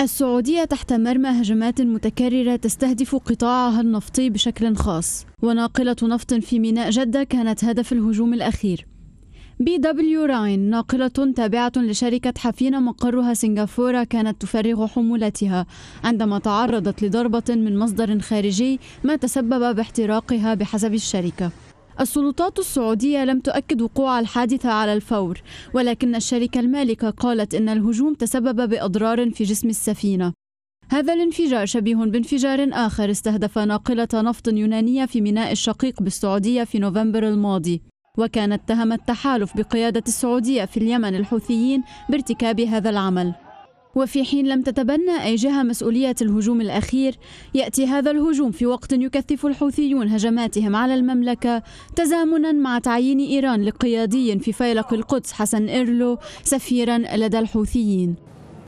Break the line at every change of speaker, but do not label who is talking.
السعودية تحت مرمى هجمات متكررة تستهدف قطاعها النفطي بشكل خاص وناقلة نفط في ميناء جدة كانت هدف الهجوم الأخير بي دبليو راين ناقلة تابعة لشركة حفينة مقرها سنغافورة كانت تفرغ حمولتها عندما تعرضت لضربة من مصدر خارجي ما تسبب باحتراقها بحسب الشركة السلطات السعودية لم تؤكد وقوع الحادثة على الفور ولكن الشركة المالكة قالت إن الهجوم تسبب بأضرار في جسم السفينة هذا الانفجار شبيه بانفجار آخر استهدف ناقلة نفط يونانية في ميناء الشقيق بالسعودية في نوفمبر الماضي وكان اتهم التحالف بقيادة السعودية في اليمن الحوثيين بارتكاب هذا العمل وفي حين لم تتبنى أي جهة مسؤولية الهجوم الأخير يأتي هذا الهجوم في وقت يكثف الحوثيون هجماتهم على المملكة تزامنا مع تعيين إيران لقيادي في فيلق القدس حسن إرلو سفيرا لدى الحوثيين